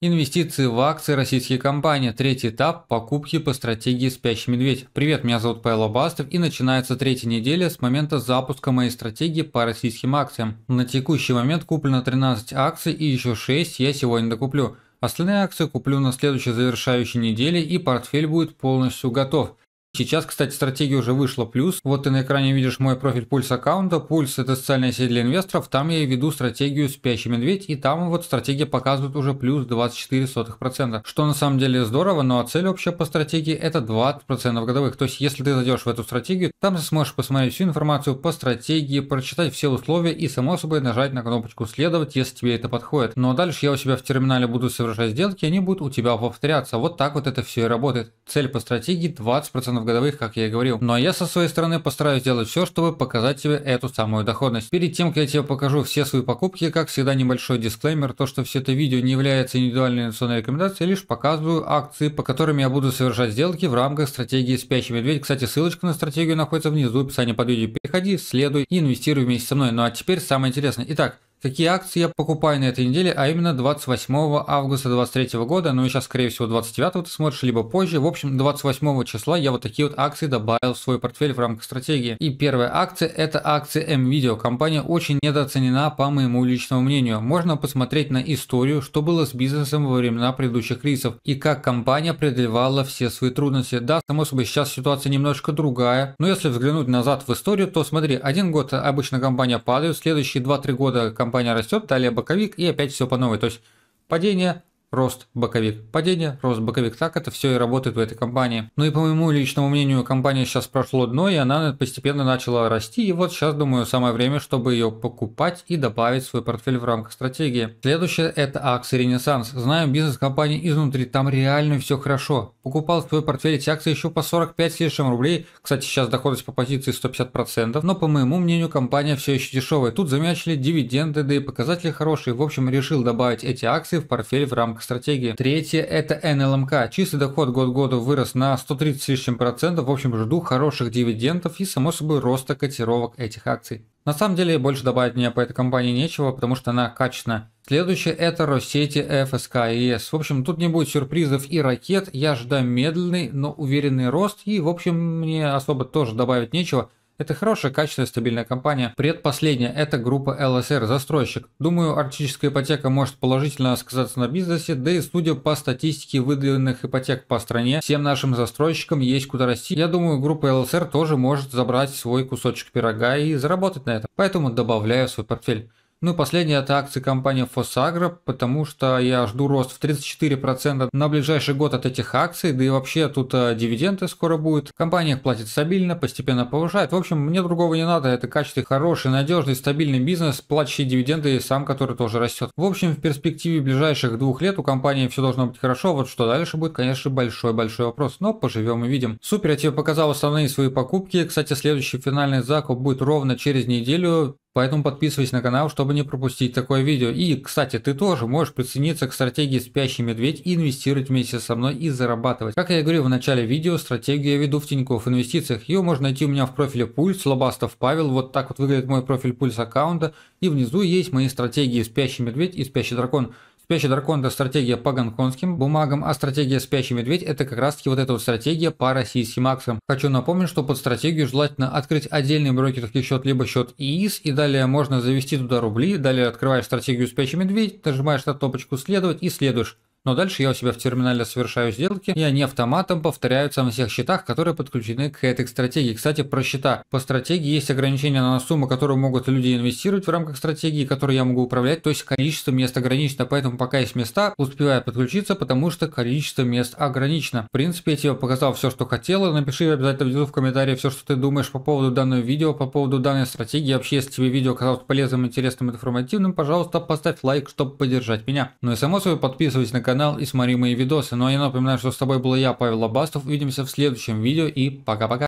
Инвестиции в акции российских компаний. Третий этап покупки по стратегии «Спящий медведь». Привет, меня зовут Павел Бастов и начинается третья неделя с момента запуска моей стратегии по российским акциям. На текущий момент куплено 13 акций и еще 6 я сегодня докуплю. Остальные акции куплю на следующей завершающей неделе и портфель будет полностью готов. Сейчас, кстати, стратегия уже вышла плюс. Вот ты на экране видишь мой профиль пульс аккаунта. Пульс это социальная сеть для инвесторов. Там я и веду стратегию спящий медведь. И там вот стратегия показывает уже плюс 24%. Что на самом деле здорово, но цель вообще по стратегии это 20% годовых. То есть если ты зайдешь в эту стратегию, там ты сможешь посмотреть всю информацию по стратегии, прочитать все условия и само собой нажать на кнопочку следовать, если тебе это подходит. Но дальше я у себя в терминале буду совершать сделки, они будут у тебя повторяться. Вот так вот это все и работает. Цель по стратегии 20% годовых годовых, как я и говорил. Но я со своей стороны постараюсь сделать все, чтобы показать тебе эту самую доходность. Перед тем, как я тебе покажу все свои покупки, как всегда небольшой дисклеймер, то что все это видео не является индивидуальной инвестиционной рекомендацией, лишь показываю акции, по которым я буду совершать сделки в рамках стратегии «Спящий медведь». Кстати, ссылочка на стратегию находится внизу в описании под видео. Переходи, следуй и инвестируй вместе со мной. Ну а теперь самое интересное. Итак, какие акции я покупаю на этой неделе, а именно 28 августа 23 года, ну и сейчас, скорее всего, 29 ты смотришь, либо позже. В общем, 28 числа я вот такие вот акции добавил в свой портфель в рамках стратегии. И первая акция – это акции M-Video. Компания очень недооценена, по моему личному мнению. Можно посмотреть на историю, что было с бизнесом во времена предыдущих кризисов и как компания преодолевала все свои трудности. Да, само собой, сейчас ситуация немножко другая, но если взглянуть назад в историю, то смотри, один год обычно компания падает, следующие 2-3 года компания компания растет, далее боковик и опять все по новой. То есть падение, рост, боковик, падение, рост, боковик. Так это все и работает в этой компании. Ну и по моему личному мнению, компания сейчас прошло дно, и она постепенно начала расти. И вот сейчас, думаю, самое время, чтобы ее покупать и добавить в свой портфель в рамках стратегии. Следующее – это акции Ренессанс. знаем бизнес компании изнутри, там реально все хорошо. Покупал в свой портфель эти акции еще по 45 с лишним рублей. Кстати, сейчас доходность по позиции 150%, но по моему мнению, компания все еще дешевая. Тут замячили дивиденды, да и показатели хорошие. В общем, решил добавить эти акции в портфель в рамках стратегии. Третье – это НЛМК. Эм Чистый доход год году вырос на 130 с лишним процентов. В общем, жду хороших дивидендов и, само собой, роста котировок этих акций. На самом деле, больше добавить мне по этой компании нечего, потому что она качественная. Следующее это Россети ФСК и ЕС. В общем, тут не будет сюрпризов и ракет. Я ожидаю медленный, но уверенный рост. И, в общем, мне особо тоже добавить нечего. Это хорошая, качественная, стабильная компания. Предпоследняя – это группа LSR, застройщик. Думаю, арктическая ипотека может положительно сказаться на бизнесе, да и судя по статистике выданных ипотек по стране, всем нашим застройщикам есть куда расти. Я думаю, группа LSR тоже может забрать свой кусочек пирога и заработать на этом. Поэтому добавляю свой портфель. Ну и последняя это акции компании Фосагра, потому что я жду рост в 34% на ближайший год от этих акций, да и вообще тут а, дивиденды скоро будут. Компания их платит стабильно, постепенно повышает. В общем, мне другого не надо, это качественный, хороший, надежный, стабильный бизнес, платящий дивиденды и сам который тоже растет. В общем, в перспективе ближайших двух лет у компании все должно быть хорошо, вот что дальше будет, конечно, большой-большой вопрос, но поживем и видим. Супер, я тебе показал основные свои покупки, кстати, следующий финальный закуп будет ровно через неделю, Поэтому подписывайся на канал, чтобы не пропустить такое видео. И, кстати, ты тоже можешь присоединиться к стратегии «Спящий медведь» и инвестировать вместе со мной и зарабатывать. Как я и говорил в начале видео, стратегию я веду в Тинькофф Инвестициях. Ее можно найти у меня в профиле «Пульс» Лобастов Павел. Вот так вот выглядит мой профиль «Пульс» аккаунта. И внизу есть мои стратегии «Спящий медведь» и «Спящий дракон». Спящий дракон – это стратегия по гонконгским бумагам, а стратегия «Спящий медведь» – это как раз-таки вот эта вот стратегия по России с Симаксом. Хочу напомнить, что под стратегию желательно открыть отдельный брокерский счет, либо счет ИИС, и далее можно завести туда рубли, далее открываешь стратегию «Спящий медведь», нажимаешь на кнопочку «Следовать» и следуешь. Но дальше я у себя в терминале совершаю сделки, и они автоматом повторяются на всех счетах, которые подключены к этой стратегии. Кстати, про счета. По стратегии есть ограничения на сумму, которую могут люди инвестировать в рамках стратегии, которую я могу управлять, то есть количество мест ограничено, поэтому пока есть места, успеваю подключиться, потому что количество мест ограничено. В принципе, я тебе показал все, что хотела. Напиши обязательно внизу в комментарии все, что ты думаешь по поводу данного видео, по поводу данной стратегии. Вообще, если тебе видео казалось полезным, интересным, информативным, пожалуйста, поставь лайк, чтобы поддержать меня. Ну и само собой, подписывайся на канал канал и смотри мои видосы. Ну а я напоминаю, что с тобой был я, Павел Лобастов. Увидимся в следующем видео и пока-пока.